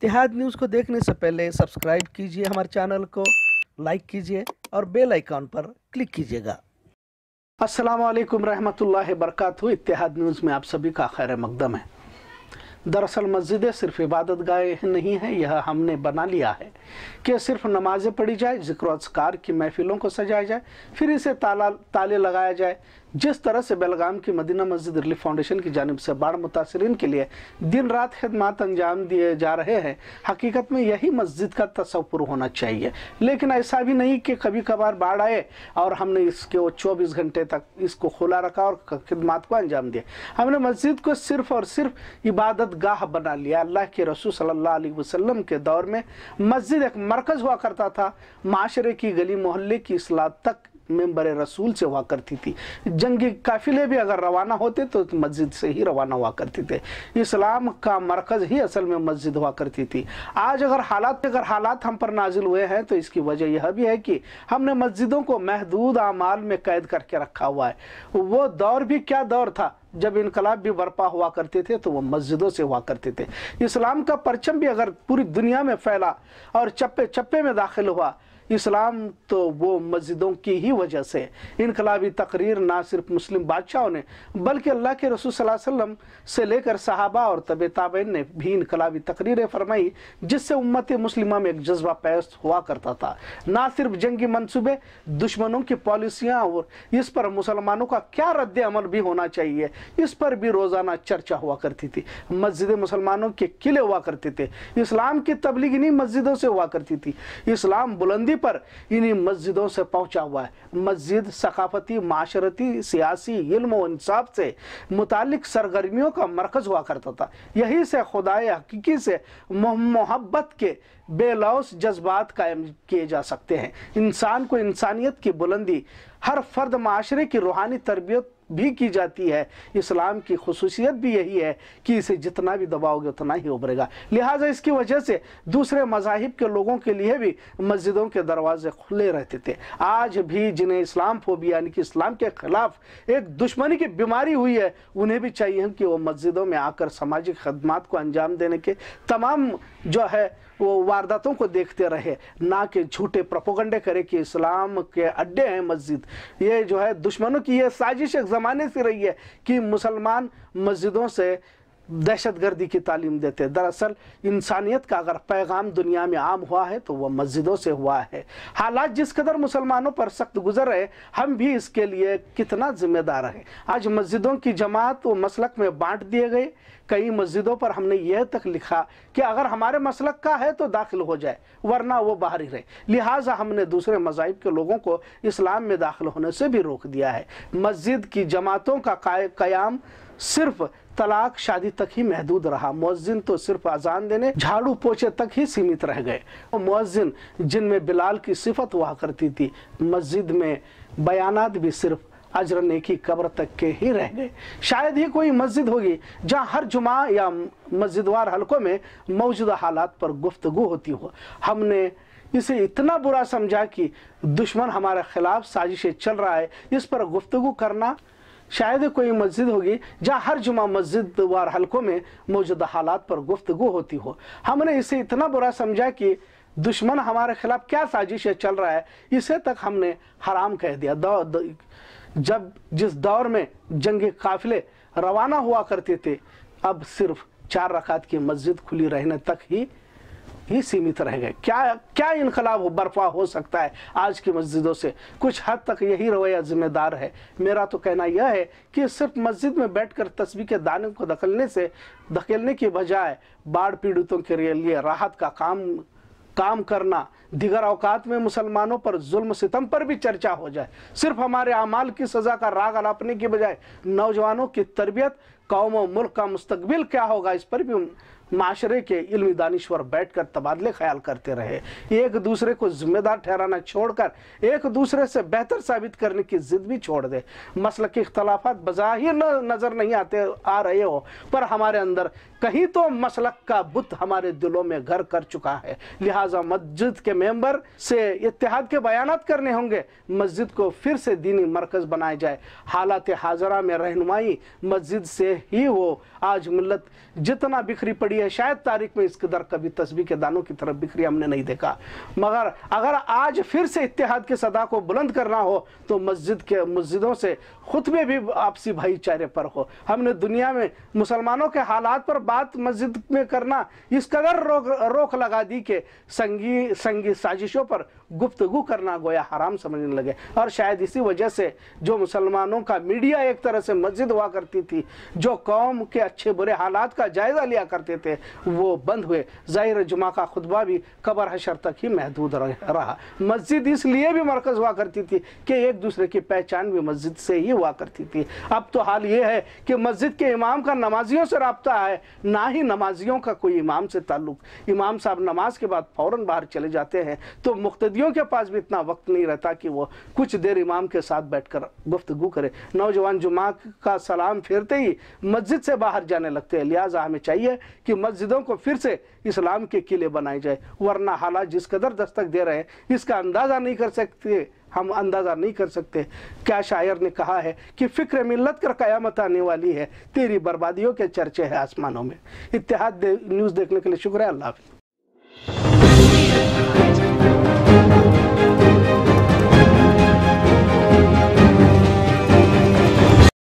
اتحاد نیوز کو دیکھنے سے پہلے سبسکرائب کیجئے ہمارے چینل کو لائک کیجئے اور بیل آئیکن پر کلک کیجئے گا السلام علیکم رحمت اللہ برکاتہ اتحاد نیوز میں آپ سبی کا خیر مقدم ہے دراصل مسجدیں صرف عبادت گائے نہیں ہیں یہ ہم نے بنا لیا ہے کہ صرف نمازیں پڑھی جائے ذکر و اذکار کی محفلوں کو سجائے جائے پھر اسے تالے لگایا جائے جس طرح سے بیلگام کی مدینہ مسجد ریلیف فاؤنڈیشن کی جانب سے باڑھ متاثرین کے لیے دن رات خدمات انجام دیے جا رہے ہیں حقیقت میں یہی مسجد کا تصور ہونا چاہیے لیکن ایسا بھی نہیں کہ کبھی کبھار باڑھ آئے اور ہم نے اس کے چوبیس گھنٹے تک اس کو کھلا رکھا اور خدمات کو انجام دیا ہم نے مسجد کو صرف اور صرف عبادت گاہ بنا لیا اللہ کے رسول صلی اللہ علیہ وسلم کے دور میں مسجد ایک مرکز ہوا کرتا تھا معاشرے کی گلی محلے کی اصلاح تک ممبر رسول سے ہوا کرتی تھی جنگی اگر روانہ ہوتے تو مسجد سے ہی روانہ ہوا کرتے تھے اسلام کا مرکز ہی اصل میں مسجد ہوا کرتی تھی آج اگر حالات اگر حالات ہم پر نازل ہوئے ہیں تو اس کی وجہ یہ بھی ہے کہ ہم نے مسجدوں کو محدود اعمال میں قید کر کے رکھا ہوا ہے وہ دور بھی کیا دور تھا جب انقلاب بھی برپا ہوا کرتے تھے تو وہ مسجدوں سے ہوا کرتے تھے اسلام کا پرچم بھی اگر پوری دنیا میں پھیلا اور چپے چپے میں داخل ہوا اسلام تو وہ مسجدوں کی ہی وجہ سے انقلابی تقریر نہ صرف مسلم بادشاہوں نے بلکہ اللہ کے رسول صلی اللہ علیہ وسلم سے لے کر صحابہ اور طب تابعین نے بھی انقلابی تقریریں فرمائی جس سے امت مسلمہ میں ایک جذبہ پیست ہوا کرتا تھا نہ صرف جنگی منصوبے دشمنوں کی پالیسیاں اور اس پر مسلمانوں کا کیا رد عمل بھی ہونا چاہیے اس پر بھی روزانہ چرچا ہوا کرتی تھی مسجد مسلمانوں کے قلعے ہوا کرتے تھے اسلام کی تبلیغ نہیں مسجدوں سے ہوا کرتی تھی اسلام بلندی پر انہی مسجدوں سے پہنچا ہوا ہے مسجد ثقافتی معاشرتی سیاسی علم و انصاف سے متعلق سرگرمیوں کا مرکز ہوا کرتا تھا یہی سے خدا حقیقی سے محبت کے بے لوس جذبات قائم کیے جا سکتے ہیں انسان کو انسانیت کی بلندی ہر فرد معاشرے کی روحانی تربیت بھی کی جاتی ہے اسلام کی خصوصیت بھی یہی ہے کہ اسے جتنا بھی دباؤ گے اتنا ہی ابھرے گا لہٰذا اس کی وجہ سے دوسرے مذاہب کے لوگوں کے لیے بھی مسجدوں کے دروازے کھلے رہتے تھے آج بھی جنہیں اسلام فوبیا یعنی کہ اسلام کے خلاف ایک دشمنی کی بیماری ہوئی ہے انہیں بھی چاہیے کہ وہ مسجدوں میں آ کر سماجی خدمات کو انجام دینے کے تمام جو ہے وہ وارداتوں کو دیکھتے رہے نہ کہ جھوٹے پروپوگنڈے کرے کہ اسلام کے اڈے ہیں مسجد یہ جو ہے دشمنوں کی یہ سازش ایک زمانے سے رہی ہے کہ مسلمان مسجدوں سے دہشت گردی کی تعلیم دیتے ہیں دراصل انسانیت کا اگر پیغام دنیا میں عام ہوا ہے تو وہ مسجدوں سے ہوا ہے حالات جس قدر مسلمانوں پر سخت گزر رہے ہم بھی اس کے لیے کتنا ذمہ دار ہیں آج مسجدوں کی جماعت و مسلک میں بانٹ دیے گئے کئی مسجدوں پر ہم نے یہ تک لکھا کہ اگر ہمارے مسلک کا ہے تو داخل ہو جائے ورنہ وہ باہر ہی رہے لہٰذا ہم نے دوسرے مذاہب کے لوگوں کو اسلام میں داخل ہونے سے بھی روک دیا ہے مسجد کی جماعتوں کا قیام صرف طلاق شادی تک ہی محدود رہا موزن تو صرف آزان کی صفت ہوا کرتی تھی مسجد میں بیانات بھی صرف قبر تک کے ہی ہی رہ گئے شاید کوئی مسجد ہوگی جہاں ہر جمعہ یا مسجدوار حلقوں میں موجودہ حالات پر گفتگو ہوتی ہو ہم نے اسے اتنا برا سمجھا کہ دشمن ہمارے خلاف سازشیں چل رہا ہے اس پر گفتگو کرنا شاید کوئی مسجد ہوگی جہاں ہر جمعہ مسجد وار حلقوں میں موجودہ حالات پر گفتگو ہوتی ہو ہم نے اسے اتنا برا سمجھا کہ دشمن ہمارے خلاف کیا سازش ہے چل رہا ہے اسے تک ہم نے حرام کہہ دیا جب جس دور میں جنگ قافلے روانہ ہوا کرتے تھے اب صرف چار رکعت کی مسجد کھلی رہنے تک ہی ہی سیمیت رہ گئے کیا کیا انقلاب برپا ہو سکتا ہے آج کی مسجدوں سے کچھ حد تک یہی رویہ ذمہ دار ہے میرا تو کہنا یہ ہے کہ صرف مسجد میں بیٹھ کر تسبیح کے دانے کو دکلنے سے دکلنے کے بجائے باڑ پیڑتوں کے لیے راحت کا کام کام کرنا دیگر اوقات میں مسلمانوں پر ظلم ستم پر بھی چرچہ ہو جائے صرف ہمارے اعمال کی سزا کا راگ الاپنے کی بجائے نوجوانوں کی تربیت قوم و ملک کا مستقبل کیا ہوگا اس پر بھی معاشرے کے علمی دانشور بیٹھ کر تبادلے خیال کرتے رہے ایک دوسرے کو ذمہ دار ٹھہرانا چھوڑ کر ایک دوسرے سے بہتر ثابت کرنے کی ضد بھی چھوڑ دے مسئلہ کے اختلافات بظاہر نظر نہیں آتے آ رہے ہو پر ہمارے اندر کہیں تو مسلک کا بت ہمارے دلوں میں گھر کر چکا ہے لہٰذا مسجد کے ممبر سے اتحاد کے بیانات کرنے ہوں گے مسجد کو پھر سے دینی مرکز بنائے جائے حالات حاضرہ میں رہنمائی مسجد سے ہی ہو آج ملت جتنا بکھری پڑی ہے شاید تاریخ میں اس قدر کبھی تسبیح کے دانوں کی طرف بکھری ہم نے نہیں دیکھا مگر اگر آج پھر سے اتحاد کی صدا کو بلند کرنا ہو تو مسجد کے مسجدوں سے خطبے بھی آپسی بھائی چارے پر ہو ہم نے دنیا میں مسلمانوں کے حالات پر بات مسجد میں کرنا اس قدر روک روک لگا دی کہ سنگی سنگی سازشوں پر گفتگو کرنا گویا حرام سمجھنے لگے اور شاید اسی وجہ سے جو مسلمانوں کا میڈیا ایک طرح سے مسجد ہوا کرتی تھی جو قوم کے اچھے برے حالات کا جائزہ لیا کرتے تھے وہ بند ہوئے ظاہر جمعہ کا خطبہ بھی قبر حشر تک ہی محدود رہا مسجد اس لیے بھی مرکز ہوا کرتی تھی کہ ایک دوسرے کی پہچان بھی مسجد سے ہی ہوا کرتی تھی اب تو حال یہ ہے کہ مسجد کے امام کا نمازیوں سے رابطہ ہے نہ ہی نمازیوں کا کوئی امام سے تعلق امام صاحب نماز کے بعد فوراً باہر چلے جاتے ہیں تو مقتدی بیویوں کے پاس بھی اتنا وقت نہیں رہتا کہ وہ کچھ دیر امام کے ساتھ بیٹھ کر گفتگو کرے نوجوان جمعہ کا سلام پھیرتے ہی مسجد سے باہر جانے لگتے ہیں لہٰذا ہمیں چاہیے کہ مسجدوں کو پھر سے اسلام کے قلعے بنائے جائے ورنہ حالات جس قدر دستک دے رہے ہیں اس کا اندازہ نہیں کر سکتے ہم اندازہ نہیں کر سکتے کیا شاعر نے کہا ہے کہ فکر ملت کر قیامت آنے والی ہے تیری بربادیوں کے چرچے ہیں آسمانوں میں اتحاد نیوز دیکھنے کے لیے شکریہ اللہ حافظ Thank you.